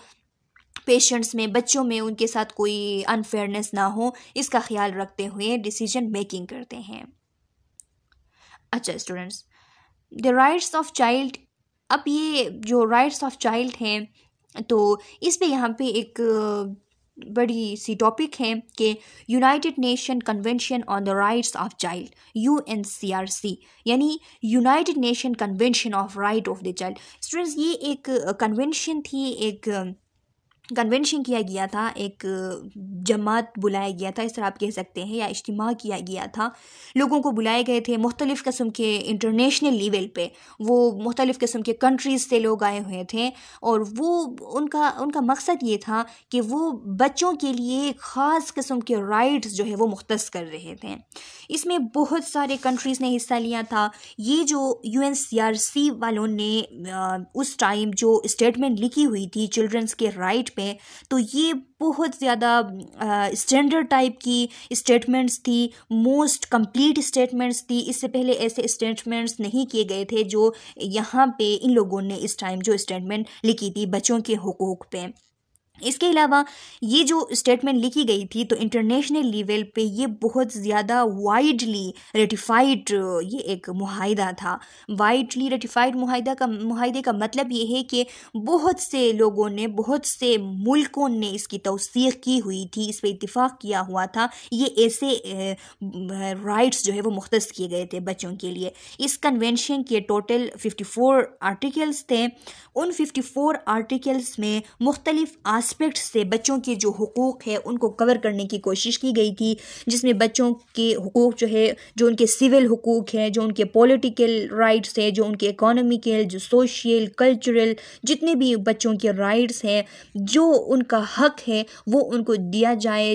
पेशेंट्स में बच्चों में उनके साथ कोई अनफेयरनेस ना हो इसका ख्याल रखते हुए डिसीजन मेकिंग करते हैं अच्छा students the rights of child अब ये जो राइट्स ऑफ चाइल्ड हैं तो इस पे यहाँ पे एक बड़ी सी टॉपिक है कि United Nation convention on the rights of child U N C R C यानी United Nation convention of right of the child students ये एक कन्वेंशन थी एक कन्वेंशन किया गया था एक जमात बुलाया गया था इस तरह आप कह सकते हैं या इज्तम किया गया था लोगों को बुलाए गए थे मुख्तलिफ़ कस्म के इंटरनेशनल लेवल पे वो मुख्तलिफ़ कस्म के कंट्रीज़ से लोग आए हुए थे और वो उनका उनका मकसद ये था कि वो बच्चों के लिए ख़ास कस्म के राइट्स जो है वो मुख्त कर रहे थे इसमें बहुत सारे कंट्रीज़ ने हिस्सा लिया था ये जो U N C R C वालों ने उस टाइम जो स्टेटमेंट लिखी हुई थी चिल्ड्रंस के राइट पे तो ये बहुत ज़्यादा स्टैंडर्ड टाइप की स्टेटमेंट्स थी मोस्ट कंप्लीट स्टेटमेंट्स थी इससे पहले ऐसे स्टेटमेंट्स नहीं किए गए थे जो यहाँ पे इन लोगों ने इस टाइम जो स्टेटमेंट लिखी थी बच्चों के हकूक़ पे इसके अलावा ये जो स्टेटमेंट लिखी गई थी तो इंटरनेशनल लेवल पे ये बहुत ज़्यादा वाइडली रेटिफाइड ये एक माहिदा था वाइडली रेटिफाइड माहिदा का माहिदे का मतलब ये है कि बहुत से लोगों ने बहुत से मुल्कों ने इसकी तोसीक की हुई थी इस पर इतफ़ाक़ किया हुआ था ये ऐसे राइट्स जो है वो मुख्त किए गए थे बच्चों के लिए इस कन्वेंशन के टोटल फ़ोर आर्टिकल्स थे उन फ़ोर आर्टिकल्स में मुख्तलिफ़ आस एस्पेक्ट से बच्चों के जो हकूक़ है उनको कवर करने की कोशिश की गई थी जिसमें बच्चों के हकूक़ जो है जो उनके सिविल हकूक़ हैं जो उनके पॉलिटिकल राइट्स हैं जो उनके इकोनॉमिकल जो सोशल कल्चरल जितने भी बच्चों के राइट्स हैं जो उनका हक है वो उनको दिया जाए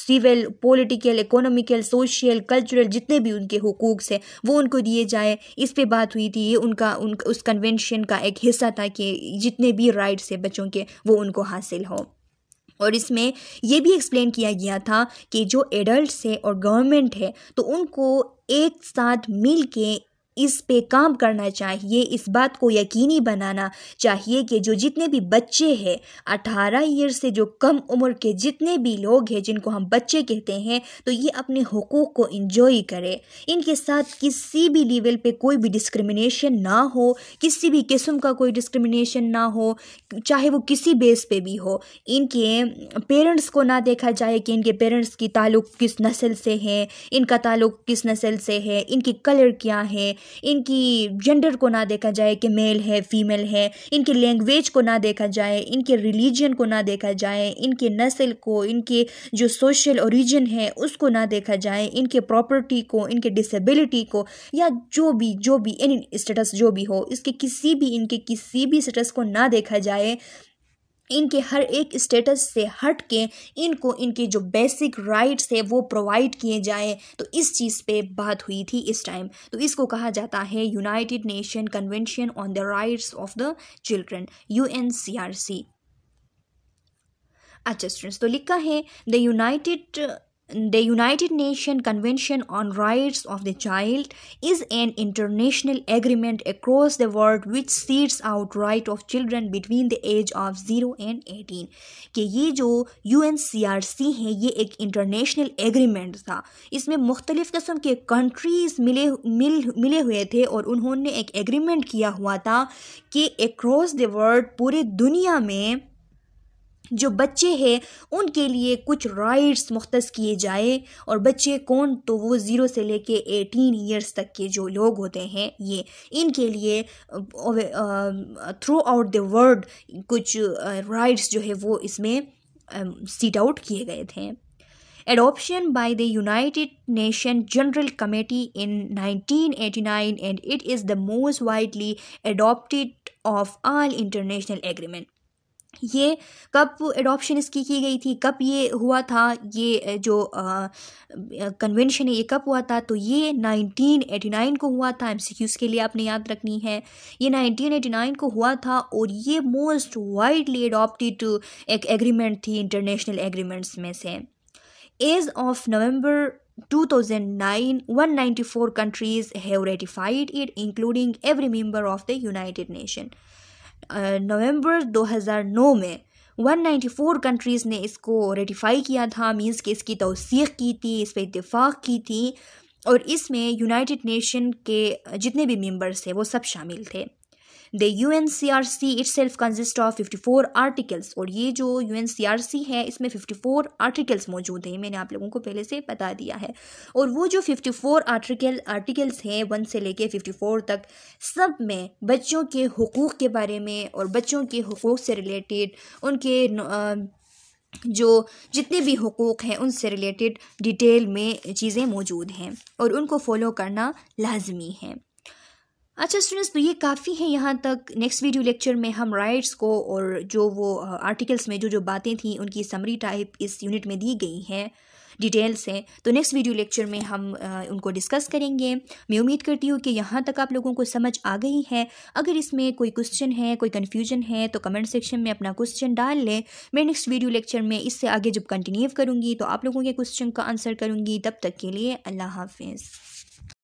civil political economical social cultural जितने भी उनके हकूक़ हैं वो उनको दिए जाए इस पर बात हुई थी ये उनका उन उस कन्वेंशन का एक हिस्सा था कि जितने भी राइट्स हैं बच्चों के वो उनको हासिल हासिल हो और इसमें यह भी एक्सप्लेन किया गया था कि जो एडल्ट है और गवर्नमेंट है तो उनको एक साथ मिल के इस पे काम करना चाहिए इस बात को यकीनी बनाना चाहिए कि जो जितने भी बच्चे हैं अठारह ईयर से जो कम उम्र के जितने भी लोग हैं जिनको हम बच्चे कहते हैं तो ये अपने हकूक़ को इंजॉय करें इनके साथ किसी भी लेवल पे कोई भी डिस्क्रिमिनेशन ना हो किसी भी किस्म का कोई डिस्क्रिमिनेशन ना हो चाहे वो किसी बेस पे भी हो इनके पेरेंट्स को ना देखा जाए कि इनके पेरेंट्स की ताल्लुक़ किस नस्ल से है इनका ताल्लुक़ किस नस्ल से है इनकी कलर क्या है इनकी जेंडर को ना देखा जाए कि मेल है फीमेल है इनके लैंग्वेज को ना देखा जाए इनके रिलीजन को ना देखा जाए इनके नस्ल को इनके जो सोशल ओरिजिन है उसको ना देखा जाए इनके प्रॉपर्टी को इनके डिसेबिलिटी को या जो भी जो भी एनी स्टेटस जो भी हो इसके किसी भी इनके किसी भी स्टेटस को ना देखा जाए इनके हर एक स्टेटस से हट के इनको इनके जो बेसिक राइट्स है वो प्रोवाइड किए जाएं तो इस चीज़ पे बात हुई थी इस टाइम तो इसको कहा जाता है United Nation convention on the rights of the children U अच्छा स्टूडेंट्स तो लिखा है the United the United Nations Convention on Rights of the Child is an international agreement across the world which sets out right of children between the age of 0 and 18 कि ये जो you है ये एक international agreement था इसमें मुख्तलिफ़ कस्म के कंट्रीज़ मिले मिल मिले हुए थे और उन्होंने एक एग्रीमेंट किया हुआ था कि अक्रॉस द वर्ल्ड पूरे दुनिया में जो बच्चे हैं उनके लिए कुछ राइट्स मुख्त किए जाए और बच्चे कौन तो वो ज़ीरो से लेके कर एटीन ईयर्स तक के जो लोग होते हैं ये इनके लिए थ्रू आउट द वर्ल्ड कुछ राइट्स जो है वो इसमें सीट आउट किए गए थे adoption by the United Nation general committee in nineteen eighty nine and it is the most widely adopted of all international agreement ये कब एडॉप्शन इसकी की गई थी कब ये हुआ था ये जो कन्वेंशन है ये कब हुआ था तो ये 1989 को हुआ था एमसीक्यूज के लिए आपने याद रखनी है ये 1989 को हुआ था और ये मोस्ट वाइडली एडॉप्टेड एक एग्रीमेंट थी इंटरनेशनल एग्रीमेंट्स में से as of November 2009 194 countries have ratified it including every member of the United Nation November 2009 में 194 कंट्रीज़ ने इसको रेटिफाई किया था मीन्स कि इसकी तोसीक की थी इस पर इतफ़ाक़ की थी और इसमें यूनाइटेड नेशन के जितने भी मेंबर्स थे वो सब शामिल थे the U N C R C itself consist of fifty four articles और ये जो U N C R C है इसमें फिफ्टी फोर आर्टिकल्स मौजूद हैं मैंने आप लोगों को पहले से बता दिया है और वो जो फिफ्टी फोर आर्टिकल आर्टिकल्स हैं वन से लेके फिफ्टी फोर तक सब में बच्चों के हकूक़ के बारे में और बच्चों के हकूक़ से रिलेटेड उनके जो जितने भी हकूक़ हैं उनसे रिलेटेड डिटेल में चीज़ें मौजूद हैं और उनको फॉलो करना लाजमी है अच्छा स्टूडेंट्स तो ये काफ़ी है यहाँ तक नेक्स्ट वीडियो लेक्चर में हम राइट्स को और जो वो आर्टिकल्स uh, में जो जो बातें थी उनकी समरी टाइप इस यूनिट में दी गई हैं डिटेल्स हैं तो नेक्स्ट वीडियो लेक्चर में हम आ, uh, उनको डिस्कस करेंगे मैं उम्मीद करती हूँ कि यहाँ तक आप लोगों को समझ आ गई है अगर इसमें कोई क्वेश्चन है कोई कन्फ्यूजन है तो कमेंट सेक्शन में अपना क्वेश्चन डाल लें मैं नेक्स्ट वीडियो लेक्चर में इससे आगे जब कंटिन्यू करूँगी तो आप लोगों के क्वेश्चन का आंसर करूँगी तब तक के लिए अल्लाह हाफिज़